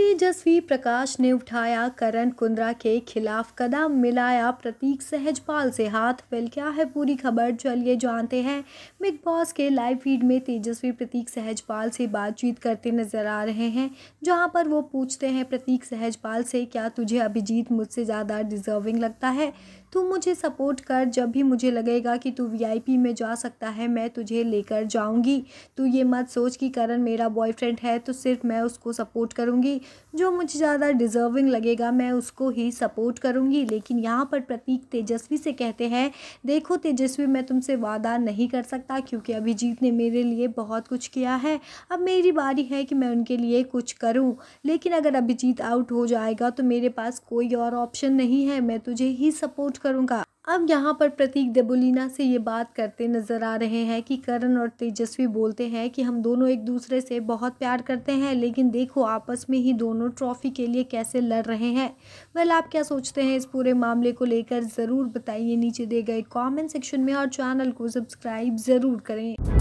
तेजस्वी प्रकाश ने उठाया करण कुंद्रा के खिलाफ कदम मिलाया प्रतीक सहजपाल से हाथ फिल क्या है पूरी खबर चलिए जानते हैं बिग बॉस के लाइव फीड में तेजस्वी प्रतीक सहजपाल से बातचीत करते नजर आ रहे हैं जहां पर वो पूछते हैं प्रतीक सहजपाल से क्या तुझे अभिजीत मुझसे ज़्यादा डिजर्विंग लगता है तू मुझे सपोर्ट कर जब भी मुझे लगेगा कि तू वीआईपी में जा सकता है मैं तुझे लेकर जाऊंगी तू ये मत सोच कि करण मेरा बॉयफ्रेंड है तो सिर्फ मैं उसको सपोर्ट करूंगी जो मुझे ज़्यादा डिज़र्विंग लगेगा मैं उसको ही सपोर्ट करूँगी लेकिन यहाँ पर प्रतीक तेजस्वी से कहते हैं देखो तेजस्वी मैं तुमसे वादा नहीं कर सकता क्योंकि अभिजीत ने मेरे लिए बहुत कुछ किया है अब मेरी बारी है कि मैं उनके लिए कुछ करूँ लेकिन अगर अभिजीत आउट हो जाएगा तो मेरे पास कोई और ऑप्शन नहीं है मैं तुझे ही सपोर्ट करूँगा अब यहाँ पर प्रतीक देबोलिना से ये बात करते नज़र आ रहे हैं कि करण और तेजस्वी बोलते हैं कि हम दोनों एक दूसरे से बहुत प्यार करते हैं लेकिन देखो आपस में ही दोनों ट्रॉफ़ी के लिए कैसे लड़ रहे हैं वेल आप क्या सोचते हैं इस पूरे मामले को लेकर ज़रूर बताइए नीचे दिए गए कमेंट सेक्शन में और चैनल को सब्सक्राइब ज़रूर करें